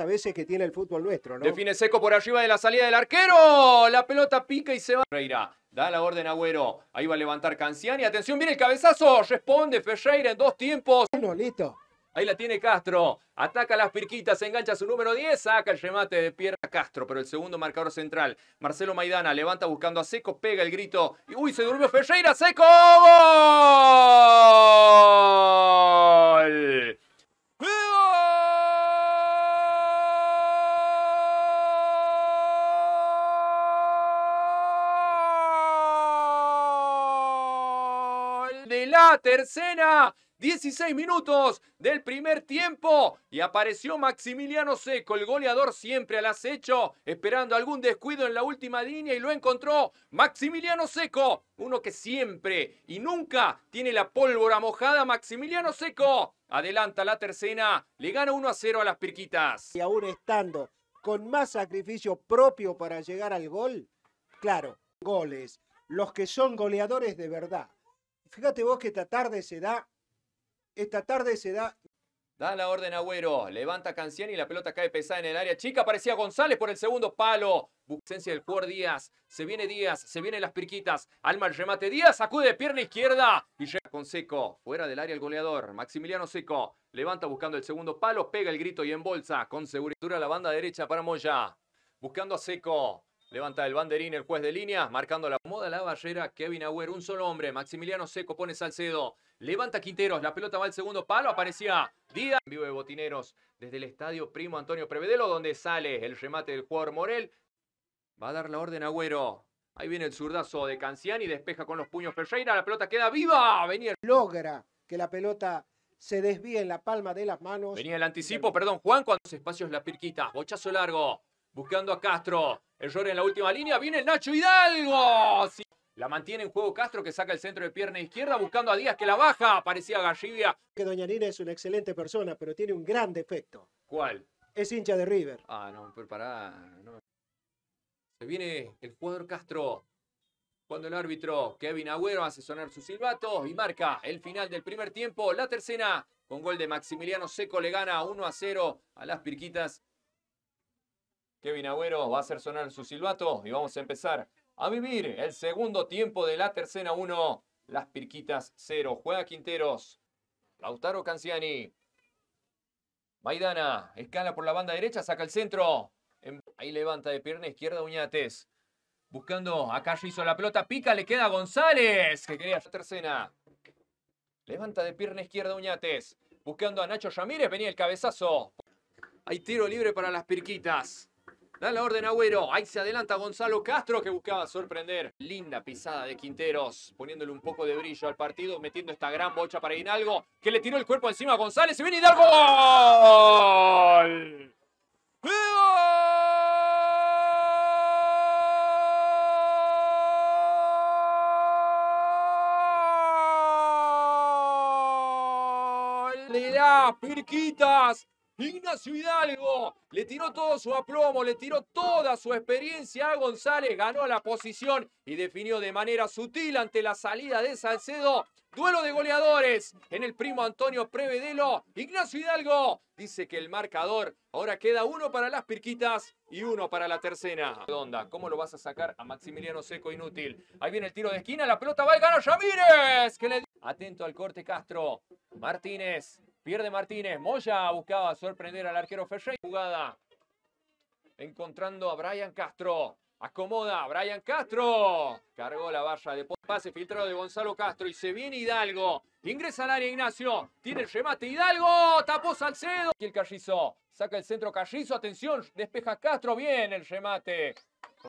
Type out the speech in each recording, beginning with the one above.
a veces que tiene el fútbol nuestro, ¿no? Define seco por arriba de la salida del arquero. La pelota pica y se va. Ferreira da la orden a Agüero. Ahí va a levantar Canciani. Atención, viene el cabezazo. Responde Ferreira en dos tiempos. Ahí la tiene Castro. Ataca las pirquitas, engancha su número 10, saca el remate de pierna Castro, pero el segundo marcador central. Marcelo Maidana levanta buscando a Seco, pega el grito. Y uy, se durmió Ferreira, Seco. ¡Gol! de la tercera. 16 minutos del primer tiempo y apareció Maximiliano Seco, el goleador siempre al acecho, esperando algún descuido en la última línea y lo encontró Maximiliano Seco, uno que siempre y nunca tiene la pólvora mojada, Maximiliano Seco. Adelanta la tercera, le gana 1 a 0 a las Pirquitas. Y aún estando con más sacrificio propio para llegar al gol, claro, goles, los que son goleadores de verdad Fíjate vos que esta tarde se da, esta tarde se da. Da la orden Agüero, levanta Canciani y la pelota cae pesada en el área chica, parecía González por el segundo palo. Presencia del jugador Díaz, se viene Díaz, se vienen las pirquitas, alma el remate, Díaz sacude pierna izquierda y llega con Seco, fuera del área el goleador, Maximiliano Seco, levanta buscando el segundo palo, pega el grito y embolsa, con seguridad la banda derecha para Moya, buscando a Seco, Levanta el banderín el juez de línea, marcando la moda la barrera. Kevin Agüero, un solo hombre. Maximiliano Seco pone Salcedo. Levanta Quinteros, la pelota va al segundo palo. Aparecía Díaz. vive vivo de Botineros desde el estadio Primo Antonio Prevedelo, donde sale el remate del jugador Morel. Va a dar la orden Agüero. Ahí viene el zurdazo de Canciani, despeja con los puños Ferreira. La pelota queda viva. Venía. Logra que la pelota se desvíe en la palma de las manos. Venía el anticipo, perdón, Juan, cuando los espacios la pirquita. Bochazo largo, buscando a Castro. Error en la última línea. Viene el Nacho Hidalgo. La mantiene en juego Castro que saca el centro de pierna izquierda buscando a Díaz que la baja. Parecía gallivia. Que Doña Nina es una excelente persona, pero tiene un gran defecto. ¿Cuál? Es hincha de River. Ah, no, pero Se viene el jugador Castro. Cuando el árbitro Kevin Agüero hace sonar su silbato y marca el final del primer tiempo. La tercera con gol de Maximiliano Seco le gana 1 a 0 a las Pirquitas Kevin Agüero va a hacer sonar su silbato y vamos a empezar a vivir el segundo tiempo de la tercera 1. Las Pirquitas 0. Juega Quinteros. Lautaro Canciani. Maidana escala por la banda derecha, saca el centro. Ahí levanta de pierna izquierda Uñates. Buscando a hizo la pelota. Pica, le queda a González. Que quería la tercera. Levanta de pierna izquierda Uñates. Buscando a Nacho Ramírez. Venía el cabezazo. Hay tiro libre para las Pirquitas. Da la orden Agüero. Ahí se adelanta Gonzalo Castro que buscaba sorprender. Linda pisada de Quinteros, poniéndole un poco de brillo al partido, metiendo esta gran bocha para Hidalgo, que le tiró el cuerpo encima a González. y viene Hidalgo! ¡Gol! ¡Gol! Le da Pirquitas Ignacio Hidalgo le tiró todo su aplomo, le tiró toda su experiencia a González, ganó la posición y definió de manera sutil ante la salida de Salcedo. Duelo de goleadores en el primo Antonio Prevedelo. Ignacio Hidalgo dice que el marcador ahora queda uno para las pirquitas y uno para la tercera. Redonda, ¿cómo lo vas a sacar a Maximiliano Seco inútil? Ahí viene el tiro de esquina, la pelota va y gana Ramírez. Que Atento al corte Castro. Martínez Pierde Martínez. Moya buscaba sorprender al arquero Ferreira. Jugada. Encontrando a Brian Castro. Acomoda Brian Castro. Cargó la barra de pase filtrado de Gonzalo Castro. Y se viene Hidalgo. Ingresa al área Ignacio. Tiene el remate Hidalgo. Tapó Salcedo. Aquí el Callizo. Saca el centro Callizo. Atención. Despeja Castro. Bien el remate.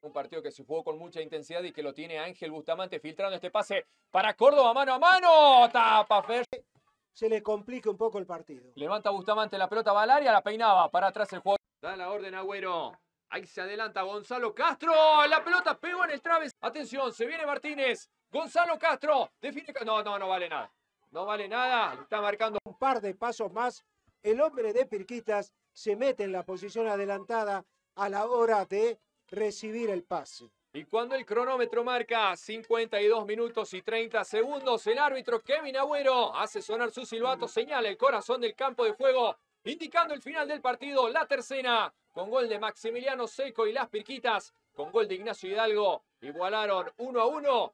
Un partido que se jugó con mucha intensidad y que lo tiene Ángel Bustamante filtrando este pase para Córdoba mano a mano. Tapa Ferrey se le complica un poco el partido. Levanta Bustamante la pelota va al la peinaba para atrás el juego. Da la orden Agüero. Ahí se adelanta Gonzalo Castro. La pelota pegó en el traves. Atención, se viene Martínez. Gonzalo Castro. Define. No, no, no vale nada. No vale nada. está marcando. Un par de pasos más. El hombre de Pirquitas se mete en la posición adelantada a la hora de recibir el pase. Y cuando el cronómetro marca 52 minutos y 30 segundos, el árbitro Kevin Agüero hace sonar su silbato, señala el corazón del campo de juego, indicando el final del partido, la tercera, con gol de Maximiliano Seco y las Pirquitas, con gol de Ignacio Hidalgo, igualaron 1 a 1.